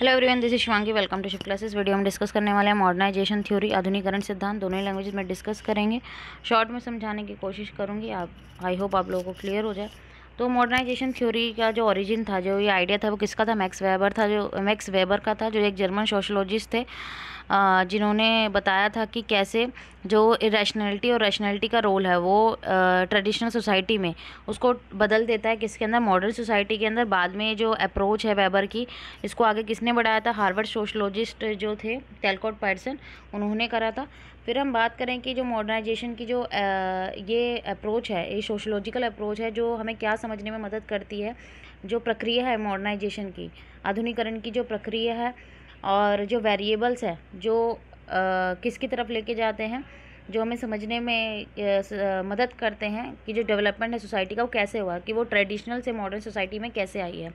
hello everyone this is Shivangi welcome to shift classes video हम discuss करने वाले हैं मॉडर्नाइजेशन थ्योरी आधुनिकरण सिद्धांत दोनों ही लैंग्वेज में डिस्कस करेंगे शॉर्ट में समझाने की कोशिश करूंगी आप आई होप आप लोगों को क्लियर हो जाए तो मॉडर्नाइजेशन थ्योरी का जो ओरिजिन था जो ये आइडिया था वो किसका था मैक्स वेबर था जो मैक्स वेबर का था जो एक जर्मन सोशोलॉजिस्ट थे जिन्होंने बताया था कि कैसे जो इरेशनलिटी और रैशनलिटी का रोल है वो ट्रेडिशनल सोसाइटी में उसको बदल देता है किसके अंदर मॉडर्न सोसाइटी के अंदर बाद में जो अप्रोच है वेबर की इसको आगे किसने बढ़ाया था हार्वर्ड सोशलॉजिस्ट जो थे टेलकोट पैटसन उन्होंने करा था फिर हम बात करें कि जो मॉडर्नाइजेशन की जो ये अप्रोच है ये सोशलॉजिकल अप्रोच है जो हमें क्या समझने में मदद करती है जो प्रक्रिया है मॉडर्नाइजेशन की आधुनिकरण की जो प्रक्रिया है और जो वेरिएबल्स है जो किसकी तरफ लेके जाते हैं जो हमें समझने में मदद करते हैं कि जो डेवलपमेंट है सोसाइटी का वो कैसे हुआ कि वो ट्रेडिशनल से मॉडर्न सोसाइटी में कैसे आई है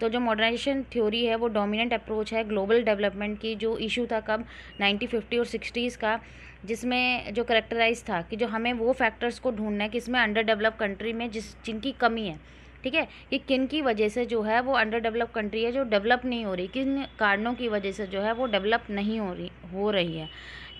तो जो मॉडर्नाइजेशन थ्योरी है वो डोमिनेंट अप्रोच है ग्लोबल डेवलपमेंट की जो इशू था कब नाइनटीन और सिक्सटीज़ का जिसमें जो करेक्टराइज था कि जो हमें वो फैक्टर्स को ढूंढना है कि इसमें अंडर डेवलप कंट्री में जिस जिनकी कमी है ठीक है कि किन की वजह से जो है वो अंडर डेवलप कंट्री है जो डेवलप नहीं हो रही किन कारणों की वजह से जो है वो डेवलप नहीं हो रही हो रही है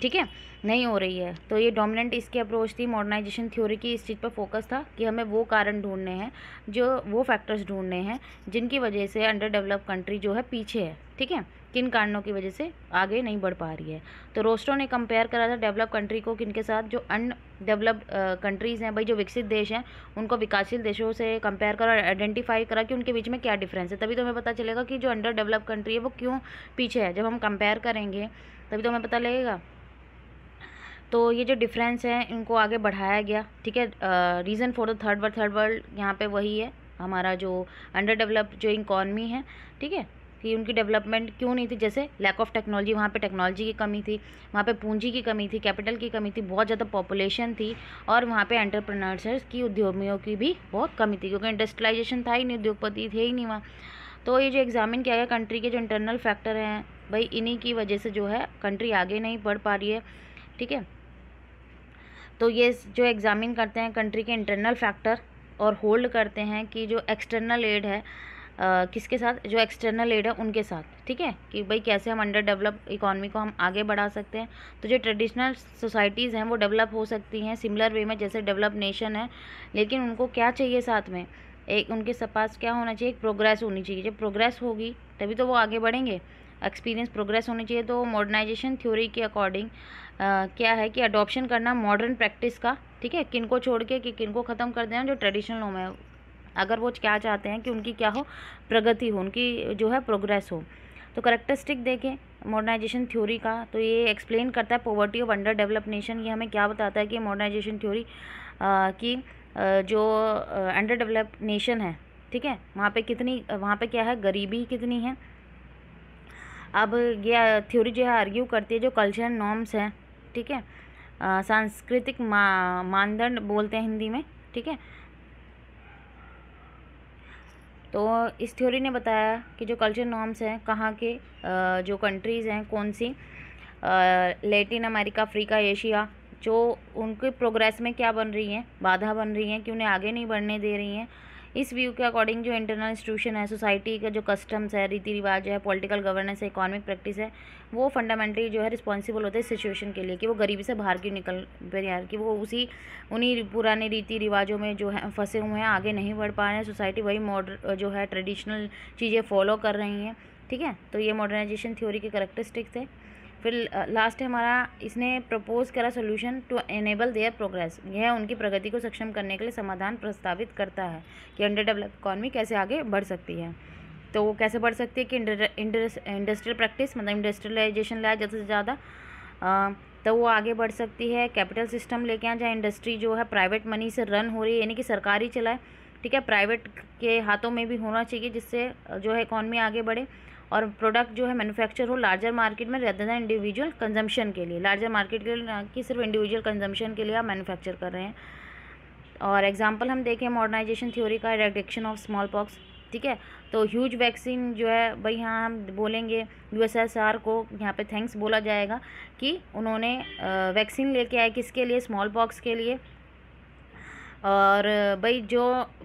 ठीक है नहीं हो रही है तो ये डोमिनेंट इसकी अप्रोच थी मॉडर्नाइजेशन थ्योरी की इस चीज़ पर फोकस था कि हमें वो कारण ढूंढने हैं जो वो फैक्टर्स ढूंढने हैं जिनकी वजह से अंडर डेवलप कंट्री जो है पीछे है ठीक है किन कारणों की वजह से आगे नहीं बढ़ पा रही है तो रोस्टो ने कंपेयर करा था डेवलप कंट्री को किन के साथ जो अन डेवलप कंट्रीज़ हैं भाई जो विकसित देश हैं उनको विकासशील देशों से कंपेयर करा और आइडेंटिफाई करा कि उनके बीच में क्या डिफरेंस है तभी तो हमें पता चलेगा कि जो अंडर डेवलप कंट्री है वो क्यों पीछे है जब हम कंपेयर करेंगे तभी तो हमें पता लगेगा तो ये जो डिफरेंस है इनको आगे बढ़ाया गया ठीक है reason for the third world third world यहाँ पे वही है हमारा जो अंडर डेवलप जो इकॉनमी है ठीक है कि उनकी डेवलपमेंट क्यों नहीं थी जैसे लैक ऑफ टेक्नोलॉजी वहाँ पे टेक्नोलॉजी की कमी थी वहाँ पे पूंजी की कमी थी कैपिटल की कमी थी बहुत ज़्यादा पॉपुलेशन थी और वहाँ पे एंटरप्रेनर्स की उद्यमियों की भी बहुत कमी थी क्योंकि इंडस्ट्रियलाइजेशन था ही नहीं उद्योगपति थे ही नहीं वहाँ तो ये जो एग्जामिन किया गया कंट्री के जो इंटरनल फैक्टर हैं भाई इन्हीं की वजह से जो है कंट्री आगे नहीं बढ़ पा रही है ठीक है तो ये जो एग्ज़ामिन करते हैं कंट्री के इंटरनल फैक्टर और होल्ड करते हैं कि जो एक्सटर्नल एड है आ, किसके साथ जो एक्सटर्नल एड है उनके साथ ठीक है कि भाई कैसे हम अंडर डेवलप इकॉनमी को हम आगे बढ़ा सकते हैं तो जो ट्रेडिशनल सोसाइटीज़ हैं वो डेवलप हो सकती हैं सिमिलर वे में जैसे डेवलप नेशन है लेकिन उनको क्या चाहिए साथ में एक उनके सपास क्या होना चाहिए एक प्रोग्रेस होनी चाहिए जब प्रोग्रेस होगी तभी तो वो आगे बढ़ेंगे एक्सपीरियंस प्रोग्रेस होनी चाहिए तो मॉडर्नाइजेशन थ्योरी के अकॉर्डिंग क्या है कि अडोप्शन करना मॉडर्न प्रैक्टिस का ठीक है किन को छोड़ के कि किन को ख़त्म कर देना जो ट्रेडिशनल होम है अगर वो क्या चाहते हैं कि उनकी क्या हो प्रगति हो उनकी जो है प्रोग्रेस हो तो करेक्टरिस्टिक देखें मॉडर्नाइजेशन थ्योरी का तो ये एक्सप्लेन करता है poverty of under develop nation ये हमें क्या बताता है कि मॉडर्नाइजेशन थ्योरी की जो अंडर डेवलप नेशन है ठीक है वहाँ पे कितनी वहाँ पे क्या है गरीबी कितनी है अब यह थ्योरी uh, जो है आर्ग्यू करती है जो कल्चरल नॉर्म्स हैं ठीक है uh, सांस्कृतिक मा, मानदंड बोलते हैं हिंदी में ठीक है तो इस थ्योरी ने बताया कि जो कल्चर नॉर्म्स हैं कहाँ के आ, uh, जो कंट्रीज़ हैं कौन सी लेटिन अमेरिका अफ्रीका एशिया जो उनके प्रोग्रेस में क्या बन रही हैं बाधा बन रही हैं कि उन्हें आगे नहीं बढ़ने दे रही हैं इस व्यू के अकॉर्डिंग जो इंटरनल इंस्टीट्यूशन है सोसाइटी का जो कस्टम्स है रीति रिवाज है पॉलिटिकल गवर्नेंस है इकोनॉमिक प्रैक्टिस है वो फंडामेंटली जो है रिस्पॉन्सिबल होते हैं सिचुएशन के लिए कि वो गरीबी से बाहर क्यों निकल यार कि वो उसी उन्हीं पुराने रीति रिवाजों में जो है फंसे हुए हैं आगे नहीं बढ़ पा रहे हैं सोसाइटी वही मॉडर जो है ट्रेडिशनल चीज़ें फॉलो कर रही हैं ठीक है तो ये मॉडर्नाइजेशन थ्योरी के करेक्टरिस्टिक्स है फिर लास्ट है हमारा इसने प्रपोज करा solution to enable their progress यह उनकी प्रगति को सक्षम करने के लिए समाधान प्रस्तावित करता है कि अंडर डेवलप इकॉनमी कैसे आगे बढ़ सकती है तो वो कैसे बढ़ सकती है कि इंडस्ट्रियल प्रैक्टिस मतलब इंडस्ट्रियलाइजेशन लाया ज़्यादा से ज़्यादा तो वो आगे बढ़ सकती है कैपिटल सिस्टम लेके आए जहाँ इंडस्ट्री जो है प्राइवेट मनी से रन हो रही है यानी कि सरकारी चलाए ठीक है प्राइवेट के हाथों में भी होना चाहिए जिससे जो है इकॉनमी आगे बढ़े और प्रोडक्ट जो है मैन्युफैक्चर हो लार्जर मार्केट में रेदर दैन इंडिविजुअल कंजम्पशन के लिए लार्जर मार्केट के लिए ना कि सिर्फ इंडिविजुअल कंजम्पशन के लिए आप मैन्युफैक्चर कर रहे हैं और एग्जाम्पल हम देखें मॉडर्नाइजेशन थ्योरी का रेडिक्शन ऑफ स्मॉल पॉक्स ठीक है तो ह्यूज वैक्सीन जो है भाई यहाँ हम बोलेंगे यू को यहाँ पे थैंक्स बोला जाएगा कि उन्होंने वैक्सीन लेके आए किसके लिए स्मॉल पॉक्स के लिए और भाई जो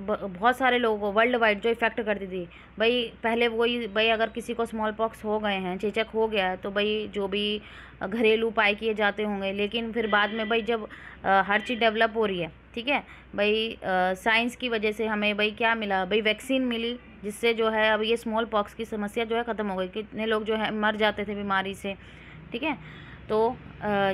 बहुत सारे लोगों को वर्ल्ड वाइड जो इफ़ेक्ट करती थी भाई पहले वही भाई अगर किसी को स्मॉल पॉक्स हो गए हैं चेचक हो गया है तो भाई जो भी घरेलू उपाय किए जाते होंगे लेकिन फिर बाद में भाई जब हर चीज़ डेवलप हो रही है ठीक है भाई साइंस की वजह से हमें भाई क्या मिला भाई वैक्सीन मिली जिससे जो है अब ये स्मॉल पॉक्स की समस्या जो है ख़त्म हो गई कितने लोग जो है मर जाते थे बीमारी से ठीक है तो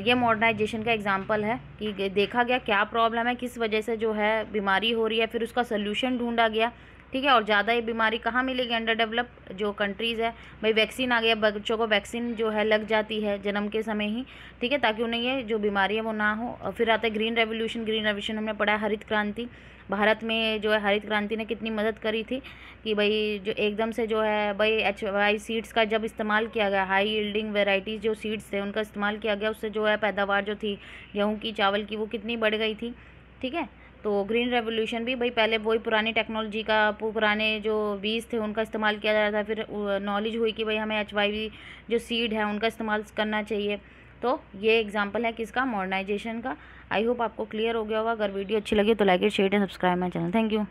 ये मॉडर्नाइजेशन का एग्ज़ाम्पल है कि देखा गया क्या प्रॉब्लम है किस वजह से जो है बीमारी हो रही है फिर उसका सोल्यूशन ढूंढा गया ठीक है और ज़्यादा ये बीमारी कहाँ मिलेगी अंडर डेवलप जो कंट्रीज़ है भाई वैक्सीन आ गया बच्चों को वैक्सीन जो है लग जाती है जन्म के समय ही ठीक है ताकि उन्हें ये जो बीमारी है वो ना हो और फिर आता है ग्रीन रेवोल्यूशन ग्रीन रेवोल्यूशन हमने पढ़ा हरित क्रांति भारत में जो है हरित क्रांति ने कितनी मदद करी थी कि भाई जो एकदम से जो है भाई एच वाई सीड्स का जब इस्तेमाल किया गया हाई यील्डिंग वेराइटीज़ जो सीड्स थे उनका इस्तेमाल किया गया उससे जो है पैदावार जो थी गेहूँ की चावल की वो कितनी बढ़ गई थी ठीक है तो ग्रीन रेवोल्यूशन भी भाई पहले वही पुरानी टेक्नोलॉजी का पुराने जो बीज थे उनका इस्तेमाल किया जा रहा था फिर नॉलेज हुई कि भाई हमें एच जो सीड है उनका इस्तेमाल करना चाहिए तो ये एग्जाम्पल है किसका मॉडर्नाइजेशन का आई होप आपको क्लियर हो गया होगा अगर वीडियो अच्छी लगी तो like and share and subscribe my channel thank you